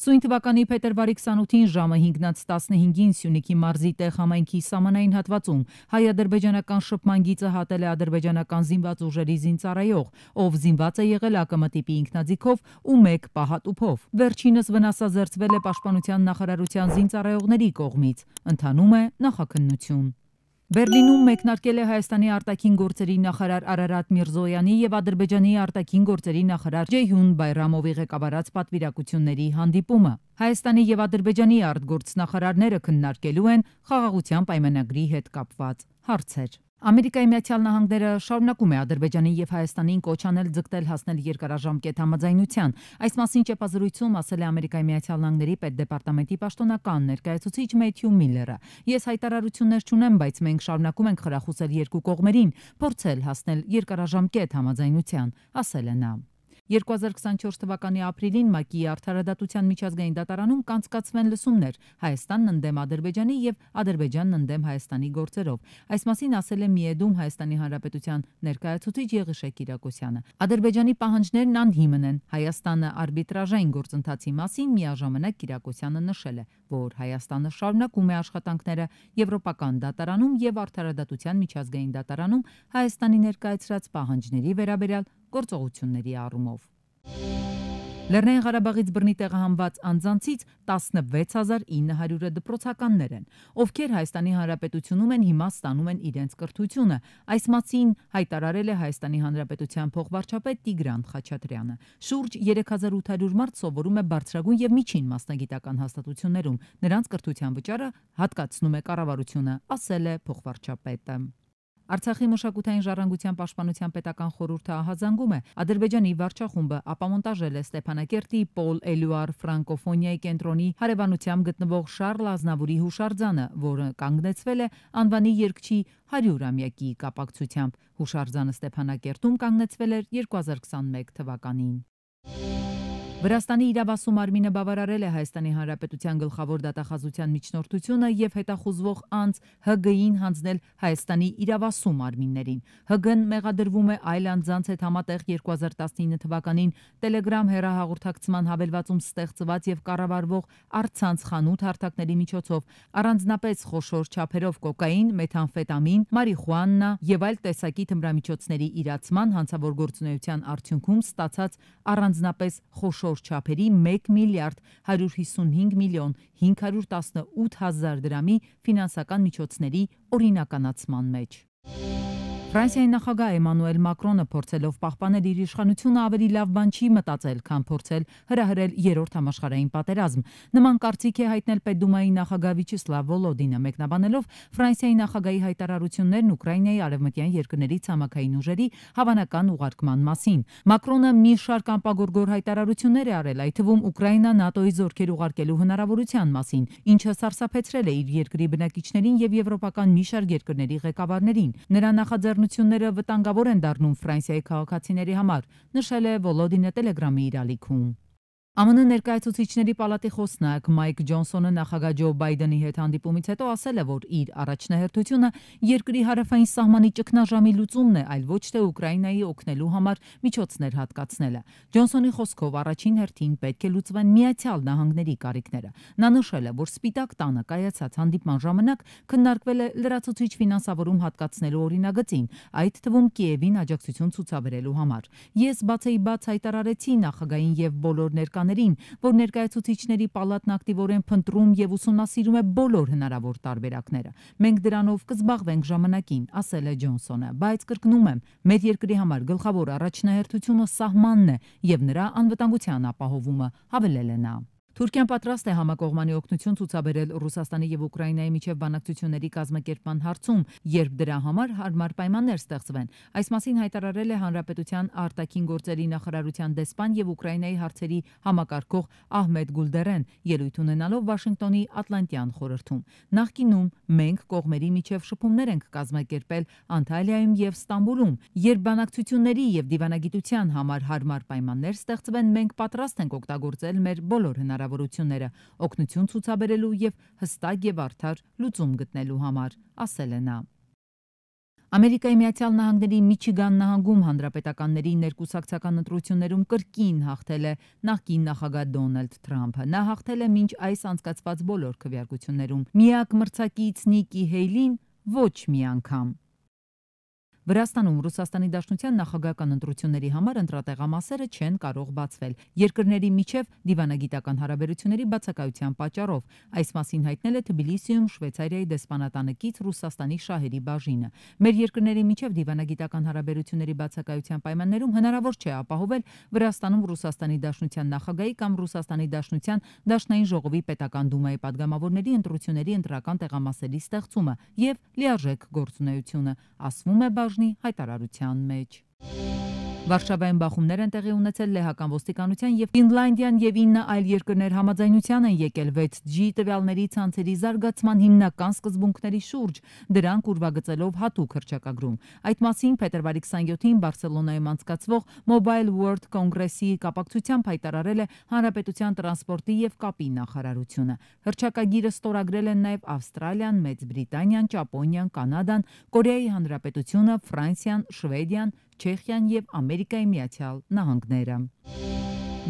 Սույն թվականի փետրվարի 28-ին ժամը 5:15-ին Սյունիքի մարզի տեղ համայնքի սամանային հատվածում հայ-ադրբեջանական շփման գիծը հատել է ադրբեջանական զինված ուժերի զինծառայող, ով զինված է եղել ԱԿՄ տիպի ինքնաձիգով ու 1 պահատուփով։ Վերջինս վնասազերծվել է պաշտպանության նախարարության զինծառայողների կողմից։ Ընթանում է նախաքննություն։ Բերլինում մեկնարկել է Հայաստանի արտաքին գործերի նախարար Արարատ Միրզոյանի եւ Ադրբեջանի արտաքին գործերի նախարար Ջեյհուն Բայրամովի ղեկավարած պատվիրակությունների հանդիպումը։ Հայաստանի եւ Ադրբեջանի արտգործնախարարները քննարկելու են խաղաղության պայմանագրի հետ կապված հարցեր։ Ամերիկայի Միացյալ Նահանգները շարունակում է Ադրբեջանի եւ Հայաստանին կոչանել ձգտել հասնել երկարաժամկետ համաձայնության։ Այս մասին ճեպազրույցում ասել է Ամերիկայի Միացյալ Նահանգների պետդեպարտամենտի պաշտոնական ներկայացուցիչ Մեթյու Միլլերը։ Ես հայտարարություններ չունեմ, բայց մենք շարունակում ենք խրախուսել երկու կողմերին փորձել հասնել երկարաժամկետ համաձայնության, ասել է նա։ 2024 թվականի ապրիլին ՄԱԿ-ի արդարադատության միջազգային դատարանում կանցկացվեն լսումներ Հայաստանն ընդդեմ Ադրբեջանի եւ Ադրբեջանն ընդդեմ Հայաստանի գործերով։ Այս մասին ասել է Միեդում Հայաստանի Հանրապետության ներկայացուցիչ Եղիշեկ Իրակոսյանը։ Ադրբեջանի պահանջներն անհիմն են։ Հայաստանը արբիտրաժային գործընթացի մասին միաժամանակ Իրակոսյանը նշել է, որ Հայաստանը շարունակում է աշխատանքները Եվրոպական դատարանում եւ արդարադատության միջազգային դատարանում Հայաստանի ներկայացրած պահանջների վերաբերյալ գործողությունների առումով։ Լեռնային Ղարաբաղից բռնի տեղահանված անձանցից 16900-ը դպրոցականներ են, ովքեր Հայաստանի Հանրապետությունում են հիմա ստանում են իրենց կրթությունը։ Այս մասին հայտարարել է Հայաստանի Հանրապետության փոխվարչապետ Տիգրան Խաչատրյանը։ Շուրջ 3800 մարդ սովորում է բարձրագույն եւ միջին մասնագիտական հաստատություններում։ Նրանց կրթության վճարը հատկացնում է կառավարությունը, ասել է փոխվարչապետը։ Արցախի մշակութային ժառանգության պաշտպանության պետական խորհուրդը ահազանգում է Ադրբեջանի վարչախումբը ապամոնտաժել է Ստեփանակերտի Պոլ Էլյուար ֆրանկոֆոնիայի կենտրոնի հարևանությամբ գտնվող Շարլ Ազնավուրի հուշարձանը, որը կանգնեցվել է անվանի երկչի 100-ամյակի կապակցությամբ։ Հուշարձանը Ստեփանակերտում կանգնեցվել էր 2021 թվականին։ Վրաստանի իրավասում Արմինը բավարարել է Հայաստանի Հանրապետության գլխավոր դատախազության միջնորդությունը եւ հետախուզվող անձ ՀԳ-ին հանձնել Հայաստանի իրավասում Արմիններին։ ՀԳ-ն մեղադրվում է այլ անձանց հետ համատեղ 2019 թվականին Telegram հեռահաղորդակցման հավելվածում ստեղծված եւ կառավարվող արցանց խանութ հարթակների միջոցով առանձնապես խոշոր չափերով կոկային, մեթամֆետամին, մարիխուանա եւ այլ տեսակի թմրամիջոցների իրացման հանցավոր գործունեության արդյունքում ստացած առանձնապես խոշոր որ չափերի 1 միլիարդ 155 միլիոն 518 հազար դրամի ֆինանսական միջոցների օրինականացման մեջ։ Thank you Ֆրանսիայի նախագահ Էմանուել Մակրոնը փորձելով պահպանել իր իշխանությունը ավելի լավ բան չի մտածել, քան փորձել հրահրել երրորդ համաշխարհային պատերազմ։ Նման կարծիք է հայտնել Պետդումայի նախագահ Վիչիսլավ Վոլոդինը, մեկնաբանելով Ֆրանսիայի նախագահի հայտարարություններն Ուկրաինայի արևմտյան երկրների ցամաքային ուժերի հավանական ուղարկման մասին։ Մակրոնը մի շարք ամպագորգոր հայտարարություններ է արել, այդ թվում Ուկրաինա ՆԱՏՕ-ի զորքեր ուղարկելու հնարավորության մասին, ինչը սարսափեցրել է իր երկրի բնակիչներին եւ եվրոպական մի շարք երկրների ղեկավարներին։ Նրա նախաձեռն Բռնությունները վտանգավոր են դառնում Ֆրանսիայի քաղաքացիների համար, նշել է Վոլոդինը Telegram-ի իր ալիքում։ ԱՄՆ ներկայացուցիչների պալատի խոսնակ Մայք Ջոնսոնը նախագահ Ջո Բայդենի հետ հանդիպումից հետո ասել է, որ իր առաջնահերթությունը երկրի հարավային սահմանի ճգնաժամի լուծումն է, այլ ոչ թե Ուկրաինայի օգնելու համար միջոցներ հատկացնելը։ Ջոնսոնի խոսքով առաջին հերթին պետք է լուծվեն Միացյալ Նահանգների կարիքները։ Նա նշել է, որ Սպիտակ տանը կայացած հանդիպման ժամանակ քննարկվել է լրացուցիչ ֆինանսավորում հատկացնելու օրինագծին, այդ թվում Կիևին աջակցություն ցուցաբերելու համար։ Ես բացեի բաց հայտարարեցի նախագահային եւ բոլոր ներկաների երեխաներին, որ ներկայացուցիչների պալատն ակտիվորեն փնտրում եւ ուսումնասիրում է բոլոր հնարավոր տարբերակները։ Մենք դրանով կզբաղվենք ժամանակին, ասել է Ջոնսոնը, բայց կրկնում եմ, մեր երկրի համար գլխավոր առաջնահերթությունը սահմանն է եւ նրա անվտանգության ապահովումը, հավելել է նա։ Թուրքիան պատրաստ է համակողմանի օգնություն ցուցաբերել Ռուսաստանի եւ Ուկրաինայի միջև բանակցությունների կազմակերպման հարցում, երբ դրա համար հարմար պայմաններ ստեղծվեն։ Այս մասին հայտարարել է Հանրապետության արտաքին գործերի նախարարության դեսպան եւ Ուկրաինայի հարցերի համակարգող Ահմեդ Գուլդերեն, ելույթ ունենալով Վաշինգտոնի Ատլանտյան խորհրդում։ Նախկինում մենք կողմերի միջև շփումներ ենք կազմակերպել Անտալիայում եւ Ստամբուլում, երբ բանակցությունների եւ դիվանագիտության համար հարմար պայմաններ ստեղծվեն, մենք պատրաստ ենք օգտագործել մեր բոլոր հնարավորությունները հնարավորությունները, օգնություն ցուցաբերելու եւ հստակ եւ արդար լուծում գտնելու համար, ասել է նա։ Ամերիկայի Միացյալ Նահանգների Միչիգան նահանգում հանրապետականների ներկուսակցական ընտրություններում կրկին հաղթել է նախկին նախագահ Դոնալդ Թրամփը։ Նա հաղթել է մինչ այս անցկացված բոլոր քվեարկություններում։ Միակ մրցակից Նիկի Հեյլին ոչ մի անգամ Վրաստանում Ռուսաստանի Դաշնության նախագահական ընտրությունների համար ընտրատեղամասերը չեն կարող բացվել։ Երկրների միջև դիվանագիտական հարաբերությունների բացակայության պատճառով այս մասին հայտնել է Թբիլիսիում Շվեյցարիայի դեսպանատանը Իրաքից Ռուսաստանի շահերի բաժինը։ Մեր երկրների միջև դիվանագիտական հարաբերությունների բացակայության պայմաններում հնարավոր չէ ապահովել Վրաստանում Ռուսաստանի Դաշնության նախագահի կամ Ռուսաստանի Դաշնության Դաշնային ժողովի պետական դումայի падգամավորների ընտրությունների ընտրական տեղամասերի ստեղծումը եւ լիարժեք գործունեությունը, ասվում է բաժնի կանգնի հայտարարության մեջ։ Thank you Վարշավայում բախումներ են տեղի ունեցել լեհական ոստիկանության եւ Ֆինլանդիան եւ 9 այլ երկրներ համաձայնության են եկել 6G տվյալների ցանցերի զարգացման հիմնական սկզբունքների շուրջ, դրանք ուրվագծելով հատուկ հրճակագրում։ Այդ մասին փետրվարի 27-ին Բարսելոնայում անցկացվող Mobile World Congress-ի կապակցությամբ հայտարարել է Հանրապետության տրանսպորտի եւ կապի նախարարությունը։ Հրճակագիրը ստորագրել են նաեւ Ավստրալիան, Մեծ Բրիտանիան, Ճապոնիան, Կանադան, Կորեայի Հանրապետությունը, Ֆրանսիան, Շվեդիան, Չեխիան եւ Ամերիկայի Միացյալ Նահանգները։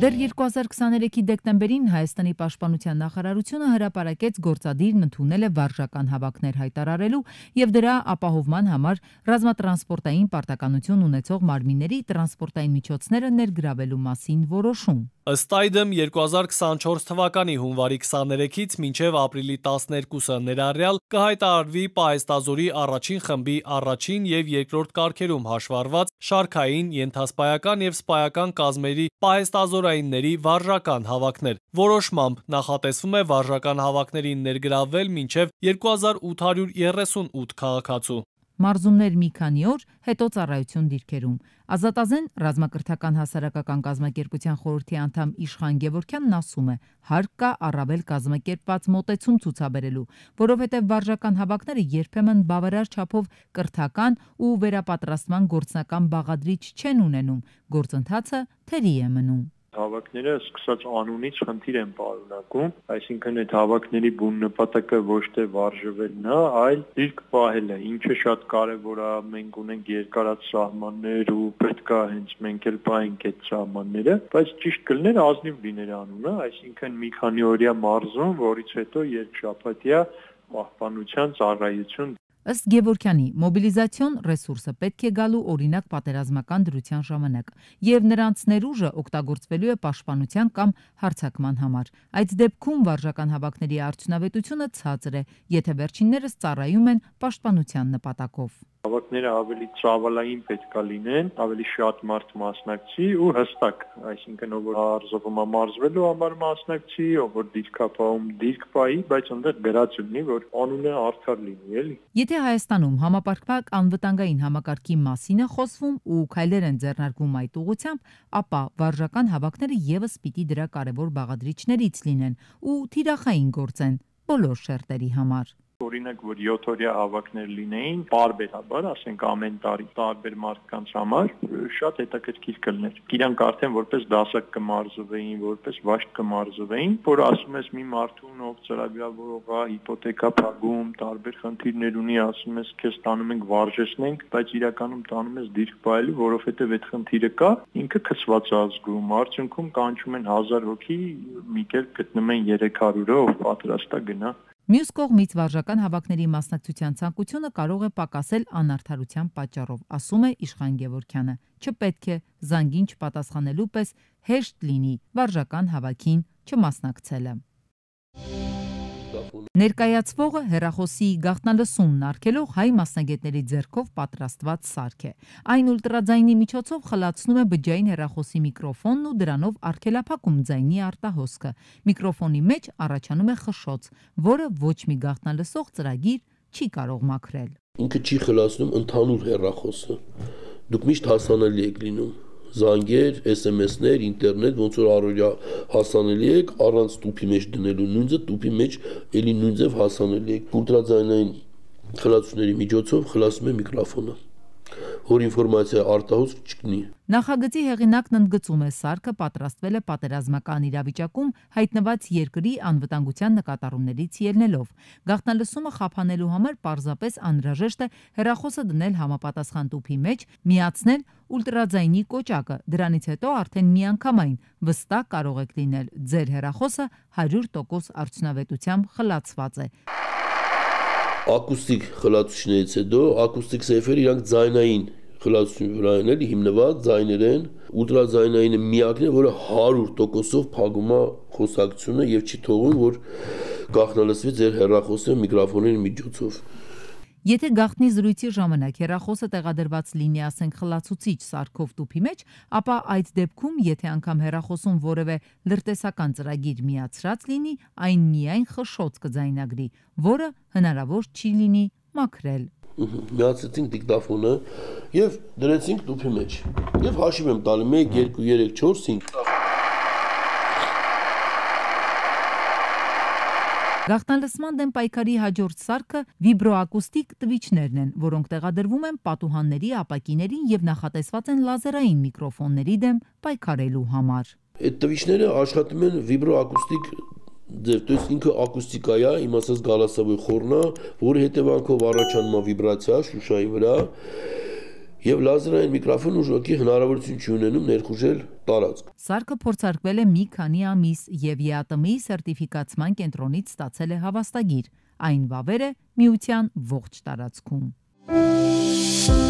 Դեռ 2023-ի դեկտեմբերին Հայաստանի Պաշտպանության նախարարությունը հրապարակեց գործադիրն ընդունել է վարժական հավաքներ հայտարարելու եւ դրա ապահովման համար ռազմատրանսպորտային պարտականություն ունեցող մարմինների տրանսպորտային միջոցները ներգրավելու մասին որոշում։ Ըստ այդմ 2024 թվականի հունվարի 23-ից մինչև ապրիլի 12-ը ներառյալ կհայտարարվի պահեստազորի առաջին խմբի առաջին եւ երկրորդ կարգերում հաշվառված շարքային, ենթասպայական եւ սպայական կազմերի պահեստազորայինների վարժական հավաքներ։ Որոշմամբ նախատեսվում է վարժական հավաքներին ներգրավվել մինչև 2838 քաղաքացու մարզումներ մի քանի օր, հետո ծառայություն դիրքերում։ Ազատազեն ռազմակրթական հասարակական կազմակերպության խորհրդի անդամ Իշխան Գևորքյանն ասում է. «Հարկ կա առավել կազմակերպված մոտեցում ցուցաբերելու, որովհետև վարժական հավաքները երբեմն բավարար չափով կրթական ու վերապատրաստման գործնական բաղադրիչ չեն ունենում, գործընթացը թերի է մնում»։ Հավաքները սկսած անունից խնդիր են պարունակում, այսինքն այդ հավաքների բուն նպատակը ոչ թե վարժվելն է, այլ դիրք պահելը, ինչը շատ կարևոր է, մենք ունենք երկարած սահմաններ ու պետք է հենց մենք էլ պահենք այդ սահմանները, բայց ճիշտ կլներ ազնիվ լիներ անունը, այսինքն մի քանի օրյա մարզում, որից հետո երկշաբաթյա պահպանության ծառայություն Ըստ Գևորքյանի, մոբիլիզացիոն ռեսուրսը պետք է գալու օրինակ պատերազմական դրության ժամանակ, եւ նրանց ներուժը օգտագործվելու է պաշտպանության կամ հարցակման համար։ Այդ դեպքում վարժական հավաքների արդյունավետությունը ցածր է, եթե վերջիններս ծառայում են պաշտպանության նպատակով։ Հավաքները ավելի ծավալային պետքա լինեն, ավելի շատ մարդ մասնակցի ու հստակ, այսինքն ով որ արժողում է մարզվելու համար մասնակցի, ով որ դիրքապահում դիրք պայի, բայց այնտեղ գրած ունի, որ անունը արդար լինի, էլի։ Եթե Հայաստանում համապարփակ անվտանգային համակարգի մասին է խոսվում ու քայլեր են ձեռնարկվում այդ ուղությամբ, ապա վարժական հավաքները եւս պիտի դրա կարևոր բաղադրիչներից լինեն ու թիրախային գործեն բոլոր շերտերի համար օրինակ որ 7 օրյա ավակներ լինեին բարբերաբար, ասենք ամեն տարի տարբեր մարդկանց համար շատ հետաքրքիր կլներ։ Իրանք արդեն որպես դասակ կմարզվեին, որպես վաշտ կմարզվեին, որ ասում ես մի մարդուն, ով ծրագրավորող է, հիպոթեկա փակում, տարբեր խնդիրներ ունի, ասում ես քեզ տանում ենք վարժեսնենք, բայց իրականում տանում ես դիրք բայելու, որովհետև այդ խնդիրը կա, ինքը քծված ազգում, արդյունքում կանչում են 1000 հոգի, մի կերպ գտնում են 300-ը, ով պատրաստ է գնա Մյուս կողմից վարժական հավաքների մասնակցության ցանկությունը կարող է պակասել անարդարության պատճառով, ասում է Իշխան Գևորքյանը։ Չպետք է զանգին չպատասխանելու պես հեշտ լինի վարժական հավաքին չմասնակցելը։ Ներկայացվողը հերախոսի գաղտնալսումն արգելով հայ մասնագետների ձեռքով պատրաստված սարք է։ Այն ուլտրաձայնի միջոցով խլացնում է բջջային հերախոսի միկրոֆոնն ու դրանով արգելափակում ձայնի արտահոսքը։ Միկրոֆոնի մեջ առաջանում է խշոց, որը ոչ մի գաղտնալսող ծրագիր չի կարող մաքրել։ Ինքը չի խլացնում ընդհանուր հերախոսը։ Դուք միշտ հասանելի եք լինում զանգեր, SMS-ներ, ինտերնետ, ոնց որ առօրյա հասանելի եք, առանց տուփի մեջ դնելու նույնը տուփի մեջ էլի նույն ձև հասանելի եք։ Ուլտրաձայնային խլացուցների միջոցով խլացում է միկրոֆոնը որ ինֆորմացիա արտահոսք չկնի։ Նախագծի հեղինակն ընդգծում է սարկը պատրաստվել է պատերազմական իրավիճակում հայտնված երկրի անվտանգության նկատառումներից ելնելով։ Գաղտնալսումը խափանելու համար պարզապես անհրաժեշտ է հերախոսը դնել համապատասխան տուփի մեջ, միացնել ուլտրաձայնի կոճակը։ Դրանից հետո արդեն միանգամայն վստահ կարող եք լինել ձեր հերախոսը 100% արդյունավետությամբ խլացված է ակուստիկ խլացուցիչներից հետո ակուստիկ սեֆերը իրանք ձայնային խլացույի վրա են էլի հիմնված ձայներեն ուլտրաձայնային միակն է որը 100%-ով փակում է խոսակցությունը եւ չի թողում որ գախնալսվի ձեր հեռախոսը միկրոֆոնին միջոցով Եթե գախտնի զրույցի ժամանակ հեռախոսը տեղադրված լինի, ասենք, խլացուցիչ սարքով տուփի մեջ, ապա այդ դեպքում, եթե անգամ հեռախոսում որևէ լրտեսական ծրագիր միացրած լինի, այն միայն խշոց կձայնագրի, որը հնարավոր չի լինի մաքրել միացեցինք դիկտաֆոնը եւ դրեցինք դուփի մեջ։ Եվ հաշիվ եմ տալի 1 2 3 4 5 Գախտալսման դեմ պայքարի հաջորդ սարքը վիբրոակուստիկ տվիչներն են, որոնք տեղադրվում են պատուհանների ապակիներին եւ նախատեսված են լազերային միկրոֆոնների դեմ պայքարելու համար։ Այդ տվիչները աշխատում են վիբրոակուստիկ ձև, то есть ինքը ակուստիկա է, իմ ասած գալասավոյ խորնա, որի հետևանքով առաջանում է վիբրացիա շուշայի վրա եւ լազերային միկրոֆոն ուժօքի հնարավորություն չի ունենում ներխուժել տարածք։ Սարկը փորձարկվել է մի քանի ամիս եւ ԵԱՏՄ-ի սերտիֆիկացման կենտրոնից ստացել է հավաստագիր։ Այն վավեր է միության ողջ տարածքում։ Thank you